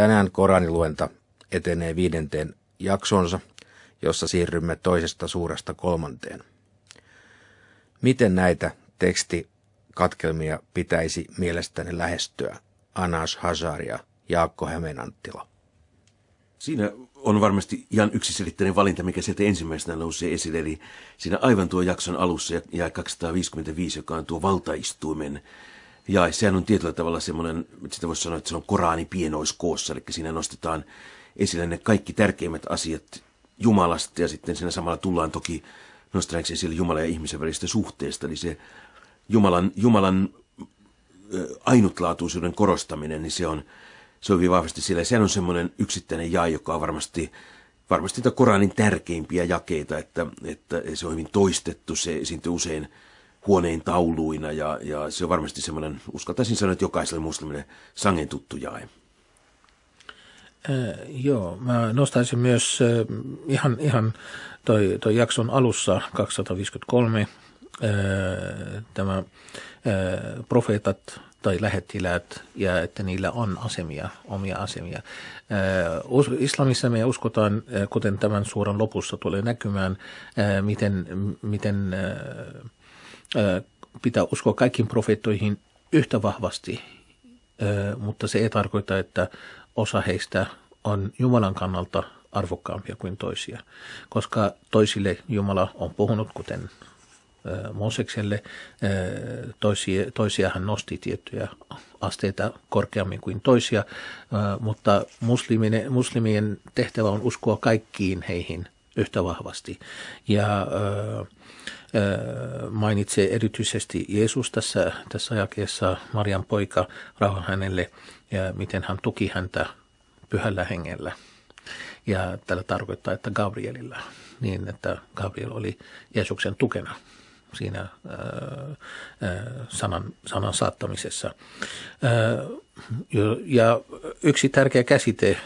Tänään Koraniluenta etenee viidenteen jaksonsa, jossa siirrymme toisesta suuresta kolmanteen. Miten näitä tekstikatkelmia pitäisi mielestäni lähestyä? Anas Hazaria Jaakko Hämeenanttila. Siinä on varmasti ihan yksiselitteinen valinta, mikä sieltä ensimmäisenä nousee esille. Eli siinä aivan tuo jakson alussa ja 255, joka on tuo valtaistuimen ja sehän on tietyllä tavalla semmoinen, sitä voisi sanoa, että se on Korani pienoiskoossa, eli siinä nostetaan esille ne kaikki tärkeimmät asiat Jumalasta ja sitten siinä samalla tullaan toki nostaneeksi esille Jumalan ja ihmisen välistä suhteesta, eli se Jumalan, Jumalan ainutlaatuisuuden korostaminen, niin se on, se on hyvin vahvasti siellä. Ja sehän on semmoinen yksittäinen jae, joka on varmasti, varmasti Koranin tärkeimpiä jakeita, että, että se on hyvin toistettu, se esiintyy usein huoneen tauluina ja, ja se on varmasti semmoinen, uskaltaisin sanoa, että jokaiselle muslimille sangen tuttu jae. Äh, joo, mä nostaisin myös äh, ihan, ihan toi, toi jakson alussa 253 äh, tämä äh, profeetat tai lähettiläät ja että niillä on asemia, omia asemia. Äh, islamissa me uskotaan, äh, kuten tämän suoran lopussa tulee näkymään, äh, miten, miten pitää uskoa kaikkiin profeettoihin yhtä vahvasti, mutta se ei tarkoita, että osa heistä on Jumalan kannalta arvokkaampia kuin toisia, koska toisille Jumala on puhunut, kuten Moosekselle, toisia, toisia hän nosti tiettyjä asteita korkeammin kuin toisia, mutta muslimien, muslimien tehtävä on uskoa kaikkiin heihin yhtä vahvasti. Ja Äh, mainitsee erityisesti Jeesus tässä, tässä ajakeessa, Marian poika, rauha hänelle, ja miten hän tuki häntä pyhällä hengellä. Ja tällä tarkoittaa, että Gabrielilla, niin että Gabriel oli Jeesuksen tukena siinä äh, äh, sanan, sanan saattamisessa. Äh, ja yksi tärkeä käsite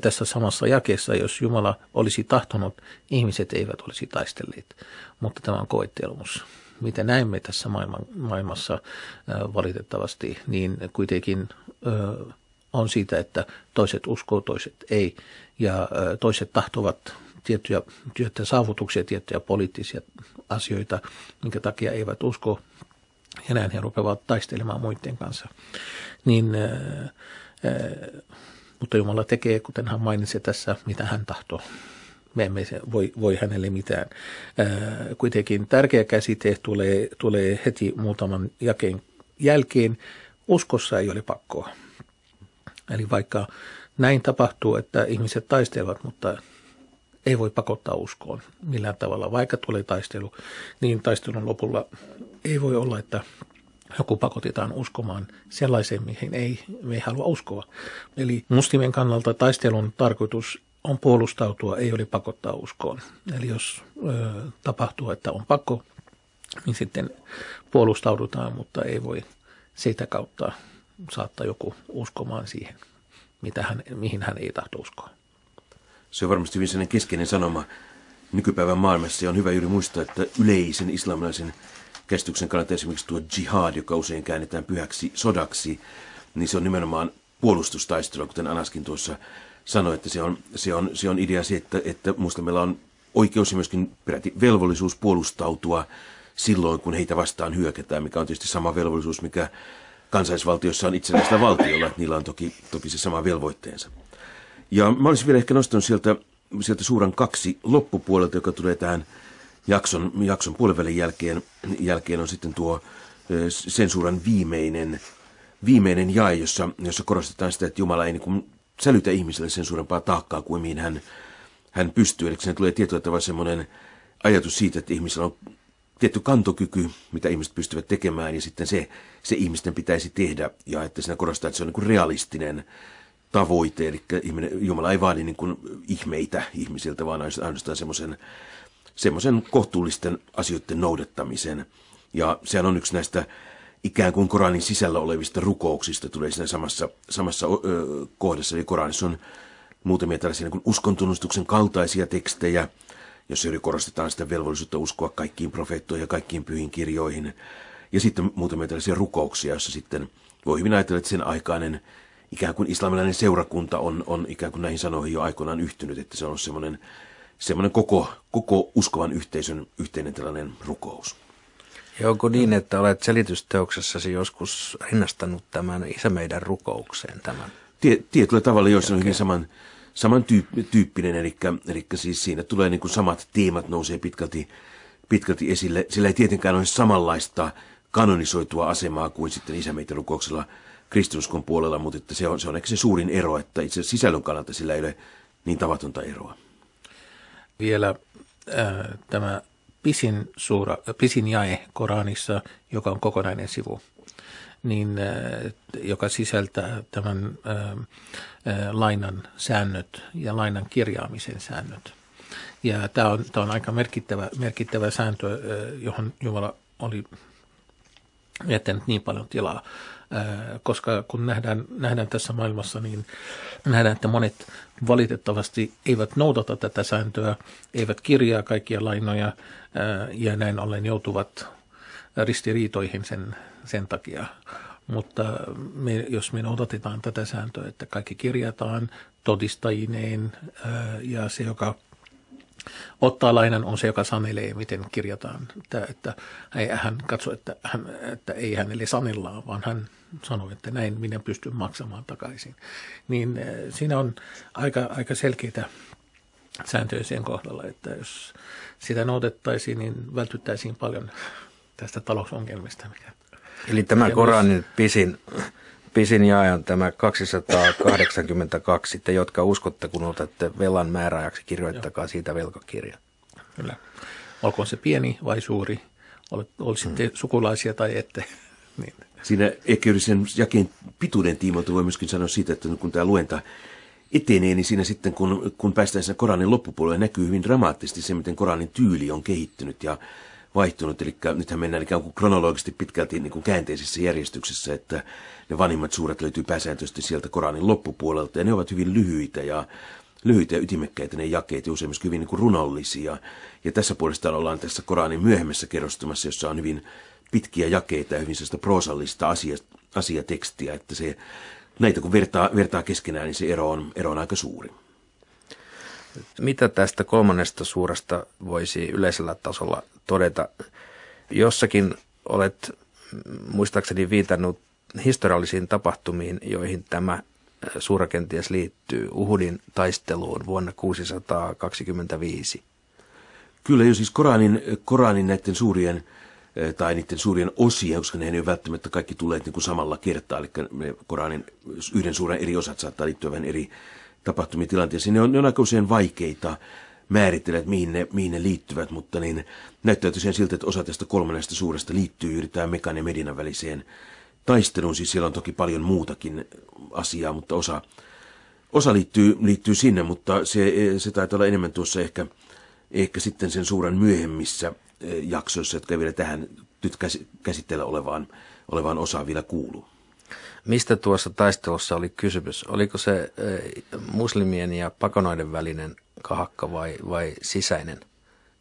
tässä samassa jakeessa, jos Jumala olisi tahtonut, ihmiset eivät olisi taistelleet, mutta tämä on koettelmus mitä näemme tässä maailman, maailmassa valitettavasti, niin kuitenkin on siitä, että toiset uskoo, toiset ei ja toiset tahtovat tiettyjä tiettyjä saavutuksia, tiettyjä poliittisia asioita, minkä takia eivät usko ja näin he rupeavat taistelemaan muiden kanssa. Niin, äh, äh, mutta Jumala tekee, kuten hän mainitsi tässä, mitä hän tahtoo. Me emme voi, voi hänelle mitään. Äh, kuitenkin tärkeä käsite tulee, tulee heti muutaman jakeen jälkeen. Uskossa ei ole pakkoa. Eli vaikka näin tapahtuu, että ihmiset taistelevat, mutta ei voi pakottaa uskoon millään tavalla. Vaikka tulee taistelu, niin taistelun lopulla ei voi olla, että joku pakotetaan uskomaan sellaiseen, mihin ei me halua uskoa. Eli muslimien kannalta taistelun tarkoitus on puolustautua, ei ole pakottaa uskoon. Eli jos ö, tapahtuu, että on pakko, niin sitten puolustaudutaan, mutta ei voi sitä kautta saattaa joku uskomaan siihen, mitä hän, mihin hän ei tahto uskoa. Se on varmasti hyvin sellainen keskeinen sanoma. Nykypäivän maailmassa on hyvä juuri muistaa, että yleisen islamilaisen käsityksen kannalta esimerkiksi tuo jihad, joka usein käännetään pyhäksi sodaksi, niin se on nimenomaan puolustustaistelu, kuten Anaskin tuossa sanoi, että se on, se on, se on idea se, että, että muslimilla on oikeus ja myöskin peräti velvollisuus puolustautua silloin, kun heitä vastaan hyökätään, mikä on tietysti sama velvollisuus, mikä kansallisvaltiossa on itsenäistä valtiolla, niillä on toki, toki se sama velvoitteensa. Ja mä olisin vielä ehkä nostanut sieltä, sieltä suuran kaksi loppupuolelta, joka tulee tähän jakson, jakson puolivälin jälkeen, jälkeen on sitten tuo sensuuran viimeinen, viimeinen jae, jossa, jossa korostetaan sitä, että Jumala ei niin sälytä ihmiselle sen suurempaa taakkaa kuin mihin hän, hän pystyy. Eli sinne tulee tietyllä tavalla semmoinen ajatus siitä, että ihmisellä on tietty kantokyky, mitä ihmiset pystyvät tekemään, ja sitten se, se ihmisten pitäisi tehdä, ja että siinä korostaa, että se on niin realistinen tavoite, eli ihminen, Jumala ei vaadi niin kuin ihmeitä ihmisiltä, vaan ainoastaan semmoisen semmoisen kohtuullisten asioiden noudattamisen. Ja sehän on yksi näistä ikään kuin Koranin sisällä olevista rukouksista, tulee siinä samassa, samassa ö, kohdassa. Eli Koranissa on muutamia tällaisia niin kuin uskontunnustuksen kaltaisia tekstejä, jossa yli korostetaan sitä velvollisuutta uskoa kaikkiin profeettoihin ja kaikkiin pyhiin kirjoihin. Ja sitten muutamia tällaisia rukouksia, jossa sitten voi hyvin ajatella, että sen aikainen ikään kuin islamilainen seurakunta on, on ikään kuin näihin sanoihin jo aikoinaan yhtynyt, että se on semmoinen, semmoinen koko, koko uskovan yhteisön yhteinen tällainen rukous. Ja onko niin, että olet selitysteoksessasi joskus rinnastanut tämän Isä meidän rukoukseen tämän? Tie, tietyllä tavalla, joissa on hyvin saman, samantyyppinen, eli, eli siis siinä tulee niin kuin samat teemat nousee pitkälti, pitkälti esille. Sillä ei tietenkään ole samanlaista kanonisoitua asemaa kuin sitten isämeitä rukouksella – kristinuskon puolella, mutta että se, on, se on ehkä se suurin ero, että itse sisällön kannalta sillä ei ole niin tavatonta eroa. Vielä äh, tämä pisin, suura, pisin jae Koranissa, joka on kokonainen sivu, niin, äh, joka sisältää tämän äh, äh, lainan säännöt ja lainan kirjaamisen säännöt. Ja tämä on, tämä on aika merkittävä, merkittävä sääntö, äh, johon Jumala oli jättänyt niin paljon tilaa, koska kun nähdään, nähdään tässä maailmassa, niin nähdään, että monet valitettavasti eivät noudata tätä sääntöä, eivät kirjaa kaikkia lainoja ja näin ollen joutuvat ristiriitoihin sen, sen takia. Mutta me, jos me noudatetaan tätä sääntöä, että kaikki kirjataan todistajineen ja se, joka ottaa lainan on se, joka sanelee, miten kirjataan. Että, että hän katsoi, että, hän, että ei eli sanellaan, vaan hän sanoi, että näin minä pystyn maksamaan takaisin. Niin eh, siinä on aika, aika selkeitä sääntöjä sen kohdalla, että jos sitä noudattaisiin, niin vältyttäisiin paljon tästä talousongelmista. Mikä Eli tämä Koranin pisin pisin jae on tämä 282, te jotka uskotte, kun otatte velan määräajaksi, kirjoittakaa Joo. siitä velkakirja. Kyllä. Olkoon se pieni vai suuri, olisitte hmm. sukulaisia tai ette. niin. Siinä ehkä sen jakeen pituuden tiimoilta voi myöskin sanoa siitä, että kun tämä luenta etenee, niin siinä sitten kun, kun päästään sen Koranin loppupuolelle näkyy hyvin dramaattisesti se, miten Koranin tyyli on kehittynyt ja vaihtunut, eli nythän mennään ikään kuin kronologisesti pitkälti niin kuin käänteisessä järjestyksessä, että ne vanhimmat suuret löytyy pääsääntöisesti sieltä Koranin loppupuolelta, ja ne ovat hyvin lyhyitä ja lyhyitä ja ytimekkäitä ne jakeet ja usein myös hyvin niin kuin runollisia. Ja tässä puolestaan ollaan tässä Koranin myöhemmässä kerrostumassa, jossa on hyvin pitkiä jakeita ja hyvin sellaista proosallista asia, asiatekstiä, että se, näitä kun vertaa, vertaa keskenään, niin se ero on, ero on aika suuri. Mitä tästä kolmannesta suurasta voisi yleisellä tasolla todeta? Jossakin olet muistaakseni viitannut historiallisiin tapahtumiin, joihin tämä suura kenties liittyy Uhudin taisteluun vuonna 625. Kyllä jo siis Koranin, Koranin näiden suurien tai niiden suurien osia, koska ne ei ole välttämättä kaikki tulleet niin kuin samalla kertaa, eli Koranin yhden suuren eri osat saattaa liittyä vähän eri tapahtumitilanteisiin. Ne on, ne on aika usein vaikeita määritellä, että mihin ne, mihin ne liittyvät, mutta niin näyttää tosiaan siltä, että osa tästä kolmannesta suuresta liittyy yritetään Mekan ja Medinan väliseen taisteluun. Siis siellä on toki paljon muutakin asiaa, mutta osa, osa liittyy, liittyy sinne, mutta se, se taitaa olla enemmän tuossa ehkä, ehkä sitten sen suuran myöhemmissä eh, jaksoissa, jotka vielä tähän nyt käsitellä olevaan, olevaan osaan vielä kuuluu. Mistä tuossa taistelussa oli kysymys? Oliko se eh, muslimien ja pakonoiden välinen kahakka vai, vai sisäinen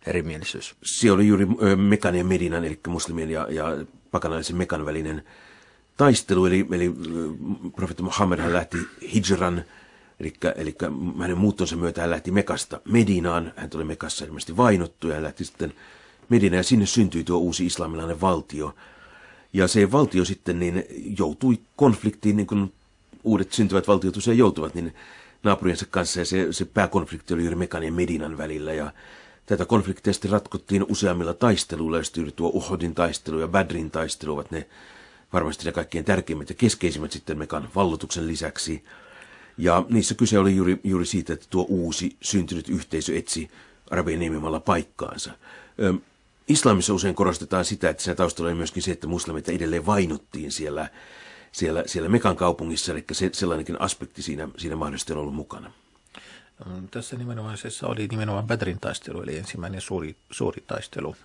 erimielisyys? Se oli juuri eh, Mekan ja Medinan, eli muslimien ja, ja pakanaisen Mekan välinen taistelu. Eli, eli eh, profeetta Muhammad hän lähti hijran, eli, eli hänen muuttonsa myötä hän lähti Mekasta Medinaan. Hän oli Mekassa ilmeisesti vainottu ja hän lähti sitten Medinaan ja sinne syntyi tuo uusi islamilainen valtio – ja se valtio sitten niin joutui konfliktiin, niin kuin uudet syntyvät valtiot usein joutuvat, niin naapuriensa kanssa. Ja se, se pääkonflikti oli juuri Mekan ja Medinan välillä. Ja tätä konfliktia sitten ratkottiin useammilla taisteluilla. Ja sitten tuo Uhodin taistelu ja Badrin taistelu ovat ne varmasti ne kaikkein tärkeimmät ja keskeisimmät sitten Mekan vallotuksen lisäksi. Ja niissä kyse oli juuri, juuri siitä, että tuo uusi syntynyt yhteisö etsi Arabian niemimalla paikkaansa. Öm, Islamissa usein korostetaan sitä, että siinä taustalla oli myöskin se, että muslimit edelleen vainottiin siellä, siellä, siellä Mekan kaupungissa, eli se, sellainenkin aspekti siinä, siinä mahdollisesti on ollut mukana. Ähm, tässä nimenomaisessa oli nimenomaan Badrin taistelu, eli ensimmäinen suuri, suuri taistelu,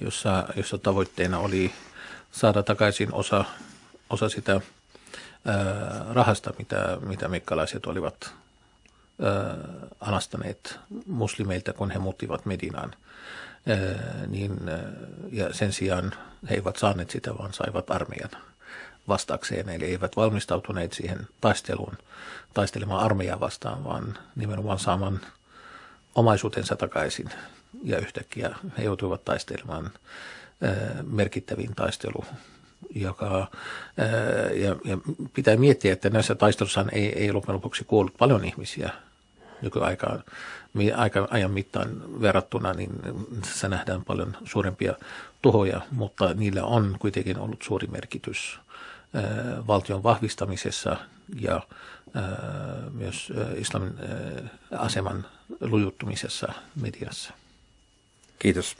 jossa, jossa tavoitteena oli saada takaisin osa, osa sitä ää, äh, rahasta, mitä, mitä mekkalaiset olivat alastaneet muslimeilta, kun he muuttivat Medinaan. Niin, ja sen sijaan he eivät saaneet sitä, vaan saivat armeijan vastakseen eli eivät valmistautuneet siihen taisteluun, taistelemaan armeijaa vastaan, vaan nimenomaan saamaan omaisuutensa takaisin. Ja yhtäkkiä he joutuivat taistelemaan merkittäviin taisteluun joka, ja, ja pitää miettiä, että näissä taistelussa ei, ei loppujen lopuksi kuollut paljon ihmisiä nykyaikaan aika, ajan mittaan verrattuna, niin se nähdään paljon suurempia tuhoja, mutta niillä on kuitenkin ollut suuri merkitys äh, valtion vahvistamisessa ja äh, myös äh, islamin aseman lujuttumisessa mediassa. Kiitos.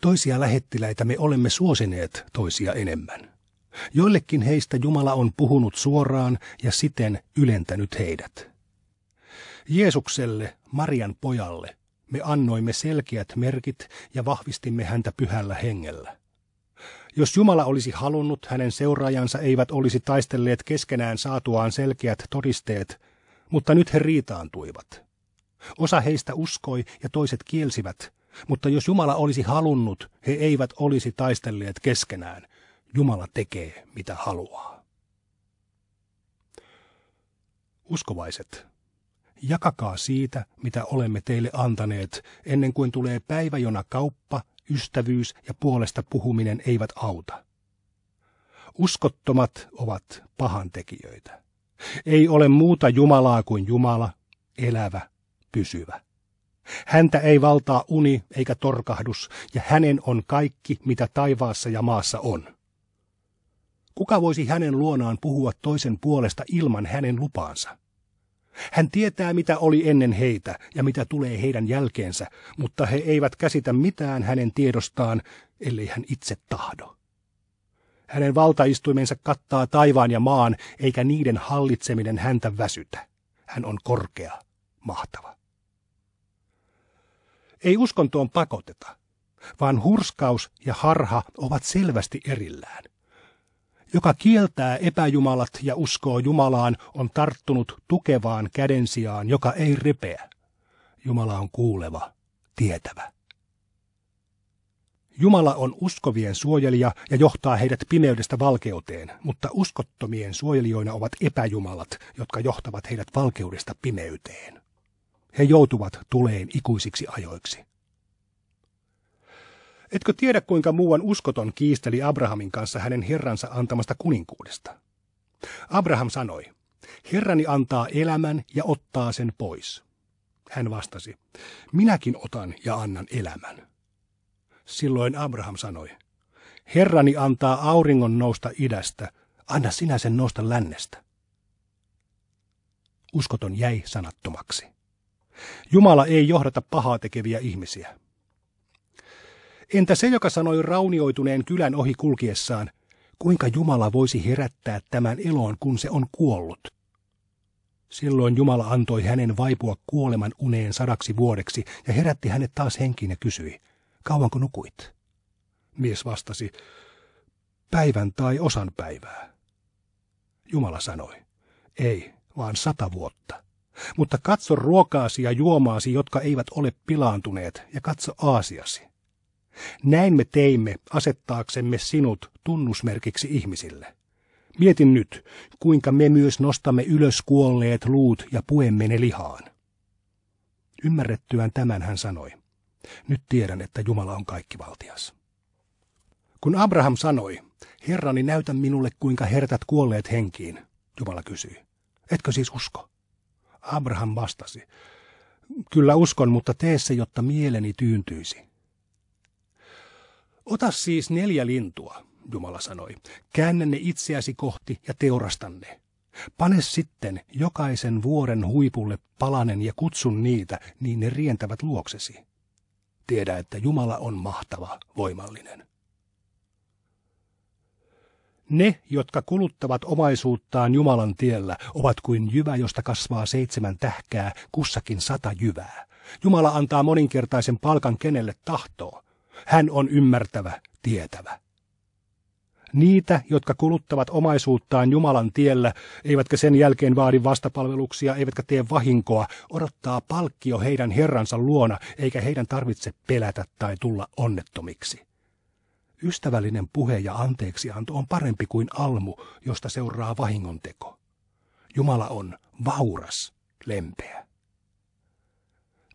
Toisia lähettiläitä me olemme suosineet toisia enemmän. Joillekin heistä Jumala on puhunut suoraan ja siten ylentänyt heidät. Jeesukselle, Marian pojalle, me annoimme selkeät merkit ja vahvistimme häntä pyhällä hengellä. Jos Jumala olisi halunnut, hänen seuraajansa eivät olisi taistelleet keskenään saatuaan selkeät todisteet, mutta nyt he riitaantuivat. Osa heistä uskoi ja toiset kielsivät, mutta jos Jumala olisi halunnut, he eivät olisi taistelleet keskenään, Jumala tekee, mitä haluaa. Uskovaiset, jakakaa siitä, mitä olemme teille antaneet, ennen kuin tulee päivä, jona kauppa, ystävyys ja puolesta puhuminen eivät auta. Uskottomat ovat pahantekijöitä. Ei ole muuta Jumalaa kuin Jumala, elävä, pysyvä. Häntä ei valtaa uni eikä torkahdus, ja hänen on kaikki, mitä taivaassa ja maassa on. Kuka voisi hänen luonaan puhua toisen puolesta ilman hänen lupaansa? Hän tietää, mitä oli ennen heitä ja mitä tulee heidän jälkeensä, mutta he eivät käsitä mitään hänen tiedostaan, ellei hän itse tahdo. Hänen valtaistuimensa kattaa taivaan ja maan, eikä niiden hallitseminen häntä väsytä. Hän on korkea, mahtava. Ei uskontoon pakoteta, vaan hurskaus ja harha ovat selvästi erillään. Joka kieltää epäjumalat ja uskoo Jumalaan, on tarttunut tukevaan kädensijaan, joka ei repeä. Jumala on kuuleva, tietävä. Jumala on uskovien suojelija ja johtaa heidät pimeydestä valkeuteen, mutta uskottomien suojelijoina ovat epäjumalat, jotka johtavat heidät valkeudesta pimeyteen. He joutuvat tuleen ikuisiksi ajoiksi. Etkö tiedä, kuinka muuan uskoton kiisteli Abrahamin kanssa hänen herransa antamasta kuninkuudesta? Abraham sanoi, Herrani antaa elämän ja ottaa sen pois. Hän vastasi, minäkin otan ja annan elämän. Silloin Abraham sanoi, Herrani antaa auringon nousta idästä, anna sinä sen nousta lännestä. Uskoton jäi sanattomaksi. Jumala ei johdata pahaa tekeviä ihmisiä. Entä se, joka sanoi raunioituneen kylän ohi kulkiessaan, kuinka Jumala voisi herättää tämän eloon, kun se on kuollut? Silloin Jumala antoi hänen vaipua kuoleman uneen sadaksi vuodeksi ja herätti hänet taas henkiin ja kysyi, kauanko nukuit? Mies vastasi, päivän tai osan päivää. Jumala sanoi, ei, vaan sata vuotta. Mutta katso ruokaasi ja juomaasi, jotka eivät ole pilaantuneet, ja katso aasiasi. Näin me teimme asettaaksemme sinut tunnusmerkiksi ihmisille. Mietin nyt, kuinka me myös nostamme ylös kuolleet luut ja puemme ne lihaan. Ymmärrettyään tämän hän sanoi. Nyt tiedän, että Jumala on kaikkivaltias. Kun Abraham sanoi, Herrani näytä minulle, kuinka hertät kuolleet henkiin, Jumala kysyi. Etkö siis usko? Abraham vastasi, kyllä uskon, mutta tee se, jotta mieleni tyyntyisi. Ota siis neljä lintua, Jumala sanoi. Käännä ne itseäsi kohti ja teurastanne. Pane sitten jokaisen vuoren huipulle palanen ja kutsun niitä, niin ne rientävät luoksesi. Tiedä, että Jumala on mahtava, voimallinen. Ne, jotka kuluttavat omaisuuttaan Jumalan tiellä, ovat kuin jyvä, josta kasvaa seitsemän tähkää, kussakin sata jyvää. Jumala antaa moninkertaisen palkan kenelle tahtoo. Hän on ymmärtävä, tietävä. Niitä, jotka kuluttavat omaisuuttaan Jumalan tiellä, eivätkä sen jälkeen vaadi vastapalveluksia, eivätkä tee vahinkoa, odottaa palkkio heidän herransa luona, eikä heidän tarvitse pelätä tai tulla onnettomiksi. Ystävällinen puhe ja anteeksianto on parempi kuin almu, josta seuraa vahingonteko. Jumala on vauras, lempeä.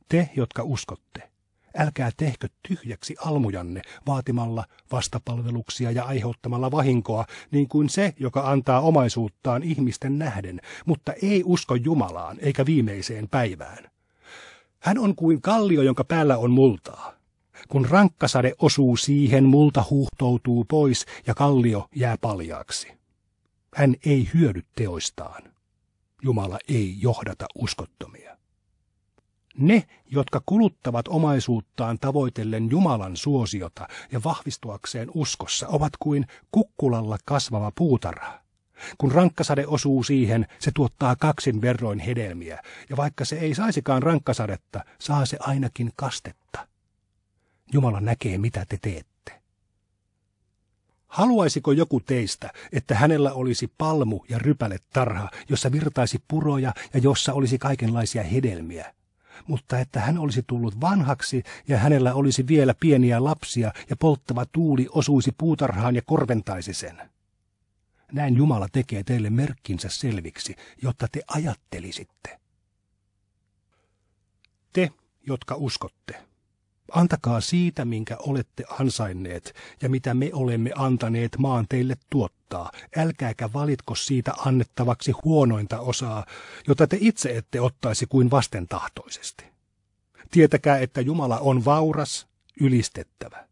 Te, jotka uskotte, Älkää tehkö tyhjäksi almujanne vaatimalla vastapalveluksia ja aiheuttamalla vahinkoa, niin kuin se, joka antaa omaisuuttaan ihmisten nähden, mutta ei usko Jumalaan eikä viimeiseen päivään. Hän on kuin kallio, jonka päällä on multaa. Kun rankkasade osuu siihen, multa huuhtoutuu pois ja kallio jää paljaaksi. Hän ei hyödy teoistaan. Jumala ei johdata uskottomia. Ne, jotka kuluttavat omaisuuttaan tavoitellen Jumalan suosiota ja vahvistuakseen uskossa, ovat kuin kukkulalla kasvava puutarha. Kun rankkasade osuu siihen, se tuottaa kaksin verroin hedelmiä, ja vaikka se ei saisikaan rankkasadetta, saa se ainakin kastetta. Jumala näkee, mitä te teette. Haluaisiko joku teistä, että hänellä olisi palmu- ja tarha, jossa virtaisi puroja ja jossa olisi kaikenlaisia hedelmiä, mutta että hän olisi tullut vanhaksi ja hänellä olisi vielä pieniä lapsia ja polttava tuuli osuisi puutarhaan ja korventaisi sen. Näin Jumala tekee teille merkkinsä selviksi, jotta te ajattelisitte. Te, jotka uskotte. Antakaa siitä, minkä olette ansainneet ja mitä me olemme antaneet maan teille tuottaa. Älkääkä valitko siitä annettavaksi huonointa osaa, jota te itse ette ottaisi kuin vastentahtoisesti. Tietäkää, että Jumala on vauras, ylistettävä.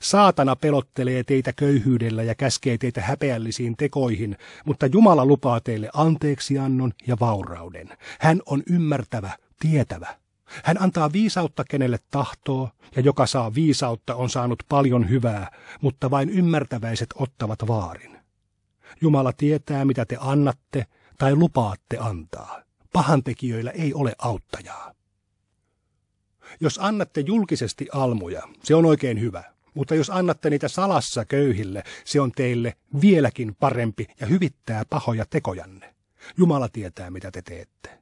Saatana pelottelee teitä köyhyydellä ja käskee teitä häpeällisiin tekoihin, mutta Jumala lupaa teille anteeksiannon ja vaurauden. Hän on ymmärtävä, tietävä hän antaa viisautta kenelle tahtoo, ja joka saa viisautta on saanut paljon hyvää, mutta vain ymmärtäväiset ottavat vaarin. Jumala tietää, mitä te annatte tai lupaatte antaa. Pahantekijöillä ei ole auttajaa. Jos annatte julkisesti almuja, se on oikein hyvä. Mutta jos annatte niitä salassa köyhille, se on teille vieläkin parempi ja hyvittää pahoja tekojanne. Jumala tietää, mitä te teette.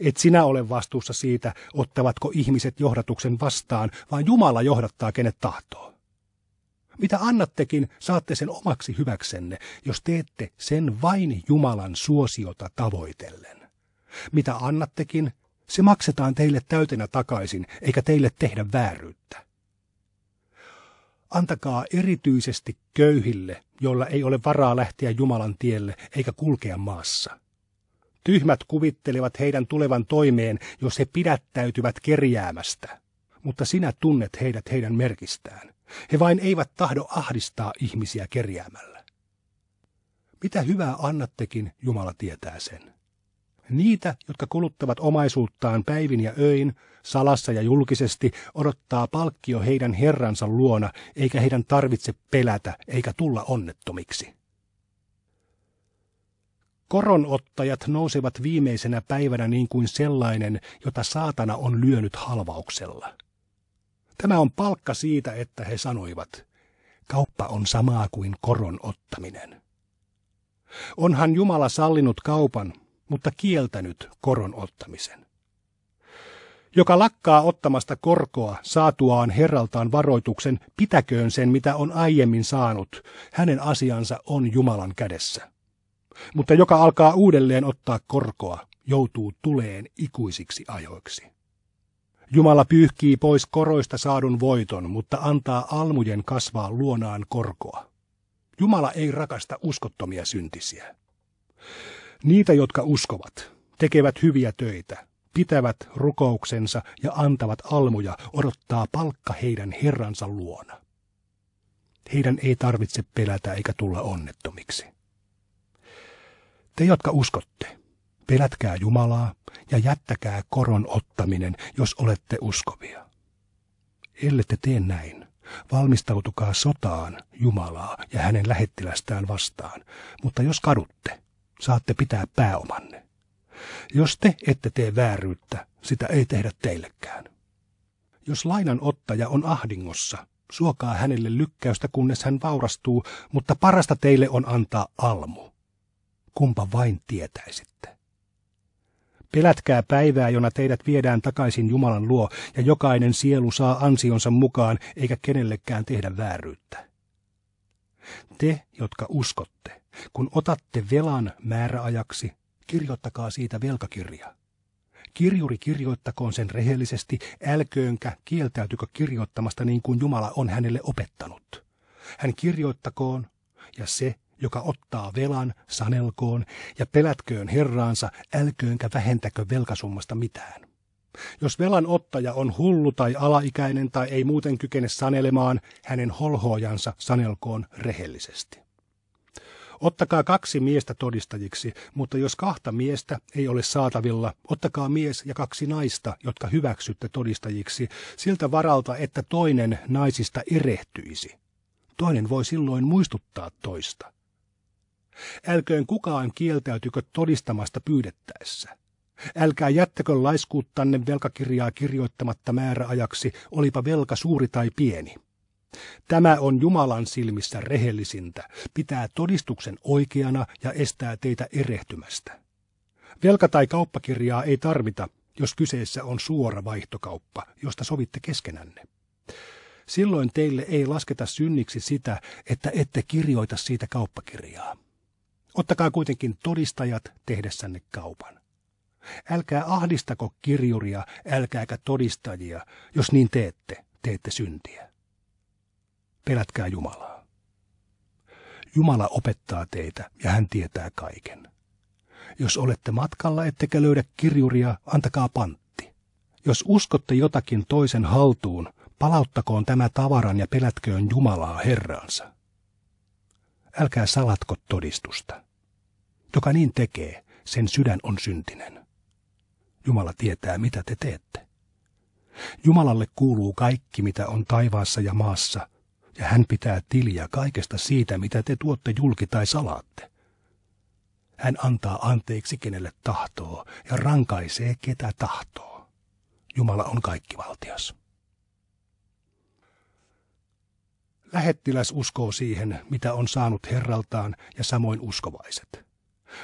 Et sinä ole vastuussa siitä, ottavatko ihmiset johdatuksen vastaan, vaan Jumala johdattaa kenet tahtoo. Mitä annattekin, saatte sen omaksi hyväksenne, jos teette sen vain Jumalan suosiota tavoitellen. Mitä annattekin, se maksetaan teille täytenä takaisin, eikä teille tehdä vääryyttä. Antakaa erityisesti köyhille, joilla ei ole varaa lähteä Jumalan tielle eikä kulkea maassa. Tyhmät kuvittelevat heidän tulevan toimeen, jos he pidättäytyvät kerjäämästä. Mutta sinä tunnet heidät heidän merkistään. He vain eivät tahdo ahdistaa ihmisiä kerjäämällä. Mitä hyvää annattekin, Jumala tietää sen. Niitä, jotka kuluttavat omaisuuttaan päivin ja öin, salassa ja julkisesti, odottaa palkkio heidän herransa luona, eikä heidän tarvitse pelätä eikä tulla onnettomiksi. Koronottajat nousevat viimeisenä päivänä niin kuin sellainen, jota saatana on lyönyt halvauksella. Tämä on palkka siitä, että he sanoivat, kauppa on samaa kuin koron ottaminen. Onhan Jumala sallinut kaupan, mutta kieltänyt koron ottamisen. Joka lakkaa ottamasta korkoa saatuaan herraltaan varoituksen, pitäköön sen, mitä on aiemmin saanut. Hänen asiansa on Jumalan kädessä mutta joka alkaa uudelleen ottaa korkoa, joutuu tuleen ikuisiksi ajoiksi. Jumala pyyhkii pois koroista saadun voiton, mutta antaa almujen kasvaa luonaan korkoa. Jumala ei rakasta uskottomia syntisiä. Niitä, jotka uskovat, tekevät hyviä töitä, pitävät rukouksensa ja antavat almuja, odottaa palkka heidän Herransa luona. Heidän ei tarvitse pelätä eikä tulla onnettomiksi. Te, jotka uskotte, pelätkää Jumalaa ja jättäkää koron ottaminen, jos olette uskovia. Ellette tee näin, valmistautukaa sotaan Jumalaa ja hänen lähettilästään vastaan, mutta jos kadutte, saatte pitää pääomanne. Jos te ette tee vääryyttä, sitä ei tehdä teillekään. Jos lainan ottaja on ahdingossa, suokaa hänelle lykkäystä, kunnes hän vaurastuu, mutta parasta teille on antaa almu kumpa vain tietäisitte. Pelätkää päivää, jona teidät viedään takaisin Jumalan luo, ja jokainen sielu saa ansionsa mukaan, eikä kenellekään tehdä vääryyttä. Te, jotka uskotte, kun otatte velan määräajaksi, kirjoittakaa siitä velkakirja. Kirjuri kirjoittakoon sen rehellisesti, älköönkä kieltäytykö kirjoittamasta niin kuin Jumala on hänelle opettanut. Hän kirjoittakoon, ja se, joka ottaa velan, sanelkoon ja pelätköön herraansa, älköönkä vähentäkö velkasummasta mitään. Jos velan ottaja on hullu tai alaikäinen tai ei muuten kykene sanelemaan, hänen holhoojansa sanelkoon rehellisesti. Ottakaa kaksi miestä todistajiksi, mutta jos kahta miestä ei ole saatavilla, ottakaa mies ja kaksi naista, jotka hyväksytte todistajiksi, siltä varalta, että toinen naisista erehtyisi. Toinen voi silloin muistuttaa toista. Älköön kukaan kieltäytykö todistamasta pyydettäessä. Älkää jättäkö laiskuuttanne velkakirjaa kirjoittamatta määräajaksi, olipa velka suuri tai pieni. Tämä on Jumalan silmissä rehellisintä, pitää todistuksen oikeana ja estää teitä erehtymästä. Velka- tai kauppakirjaa ei tarvita, jos kyseessä on suora vaihtokauppa, josta sovitte keskenänne. Silloin teille ei lasketa synniksi sitä, että ette kirjoita siitä kauppakirjaa. Ottakaa kuitenkin todistajat tehdessänne kaupan. Älkää ahdistako kirjuria, älkääkä todistajia. Jos niin teette, teette syntiä. Pelätkää Jumalaa. Jumala opettaa teitä ja hän tietää kaiken. Jos olette matkalla ettekä löydä kirjuria, antakaa pantti. Jos uskotte jotakin toisen haltuun, palauttakoon tämä tavaran ja pelätköön Jumalaa Herraansa. Älkää salatko todistusta. Joka niin tekee, sen sydän on syntinen. Jumala tietää, mitä te teette. Jumalalle kuuluu kaikki, mitä on taivaassa ja maassa, ja hän pitää tiliä kaikesta siitä, mitä te tuotte julki tai salaatte. Hän antaa anteeksi, kenelle tahtoo, ja rankaisee, ketä tahtoo. Jumala on kaikkivaltias. Lähettiläs uskoo siihen, mitä on saanut Herraltaan, ja samoin uskovaiset –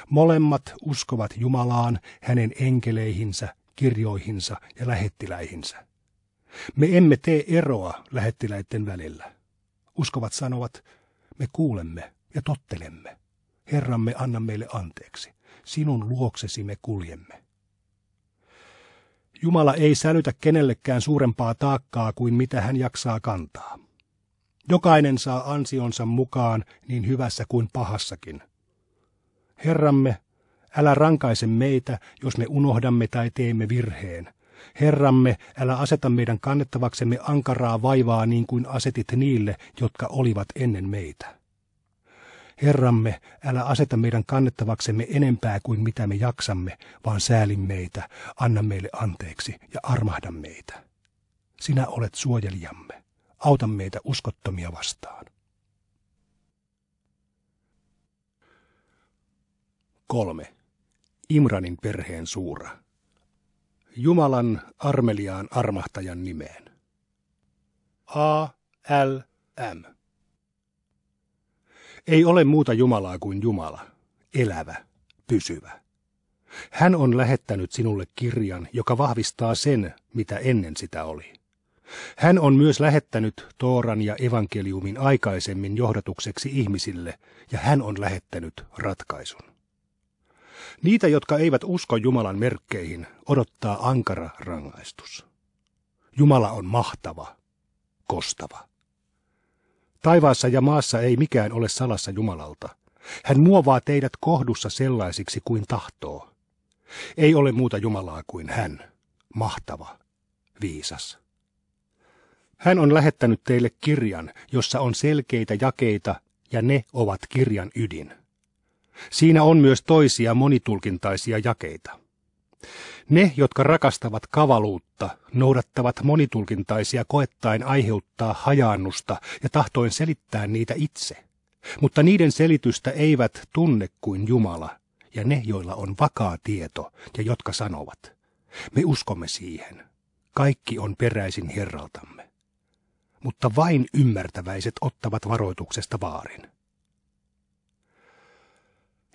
Molemmat uskovat Jumalaan, hänen enkeleihinsä, kirjoihinsa ja lähettiläihinsä. Me emme tee eroa lähettiläiden välillä. Uskovat sanovat, me kuulemme ja tottelemme. Herramme, anna meille anteeksi. Sinun luoksesi me kuljemme. Jumala ei sälytä kenellekään suurempaa taakkaa kuin mitä hän jaksaa kantaa. Jokainen saa ansionsa mukaan niin hyvässä kuin pahassakin – Herramme, älä rankaise meitä, jos me unohdamme tai teemme virheen. Herramme, älä aseta meidän kannettavaksemme ankaraa vaivaa niin kuin asetit niille, jotka olivat ennen meitä. Herramme, älä aseta meidän kannettavaksemme enempää kuin mitä me jaksamme, vaan sääli meitä, anna meille anteeksi ja armahda meitä. Sinä olet suojelijamme. Auta meitä uskottomia vastaan. 3. Imranin perheen suura. Jumalan armeliaan armahtajan nimeen. A. L. M. Ei ole muuta Jumalaa kuin Jumala, elävä, pysyvä. Hän on lähettänyt sinulle kirjan, joka vahvistaa sen, mitä ennen sitä oli. Hän on myös lähettänyt Tooran ja evankeliumin aikaisemmin johdatukseksi ihmisille, ja hän on lähettänyt ratkaisun. Niitä, jotka eivät usko Jumalan merkkeihin, odottaa ankara rangaistus. Jumala on mahtava, kostava. Taivaassa ja maassa ei mikään ole salassa Jumalalta. Hän muovaa teidät kohdussa sellaisiksi kuin tahtoo. Ei ole muuta Jumalaa kuin hän, mahtava, viisas. Hän on lähettänyt teille kirjan, jossa on selkeitä jakeita, ja ne ovat kirjan ydin. Siinä on myös toisia monitulkintaisia jakeita. Ne, jotka rakastavat kavaluutta, noudattavat monitulkintaisia koettaen aiheuttaa hajaannusta ja tahtoin selittää niitä itse. Mutta niiden selitystä eivät tunne kuin Jumala, ja ne, joilla on vakaa tieto ja jotka sanovat, me uskomme siihen, kaikki on peräisin Herraltamme. Mutta vain ymmärtäväiset ottavat varoituksesta vaarin.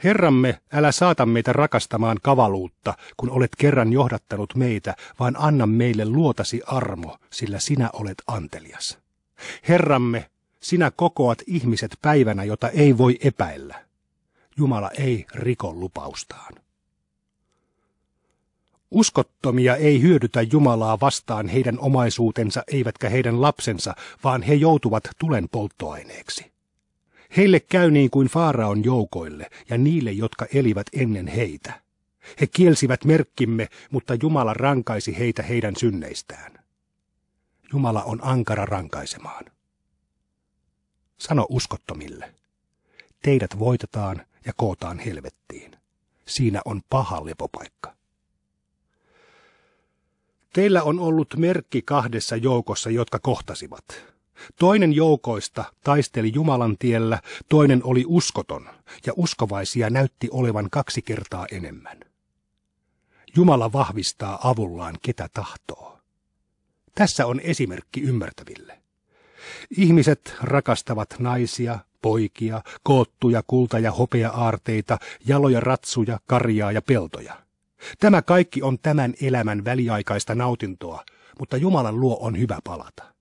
Herramme, älä saata meitä rakastamaan kavaluutta, kun olet kerran johdattanut meitä, vaan anna meille luotasi armo, sillä sinä olet antelias. Herramme, sinä kokoat ihmiset päivänä, jota ei voi epäillä. Jumala ei riko lupaustaan. Uskottomia ei hyödytä Jumalaa vastaan heidän omaisuutensa eivätkä heidän lapsensa, vaan he joutuvat tulen polttoaineeksi. Heille käy niin kuin Faaraon joukoille ja niille, jotka elivät ennen heitä. He kielsivät merkkimme, mutta Jumala rankaisi heitä heidän synneistään. Jumala on ankara rankaisemaan. Sano uskottomille. Teidät voitetaan ja kootaan helvettiin. Siinä on paha lepopaikka. Teillä on ollut merkki kahdessa joukossa, jotka kohtasivat. Toinen joukoista taisteli Jumalan tiellä, toinen oli uskoton, ja uskovaisia näytti olevan kaksi kertaa enemmän. Jumala vahvistaa avullaan ketä tahtoo. Tässä on esimerkki ymmärtäville. Ihmiset rakastavat naisia, poikia, koottuja kulta- ja hopea-aarteita, jaloja ratsuja, karjaa ja peltoja. Tämä kaikki on tämän elämän väliaikaista nautintoa, mutta Jumalan luo on hyvä palata.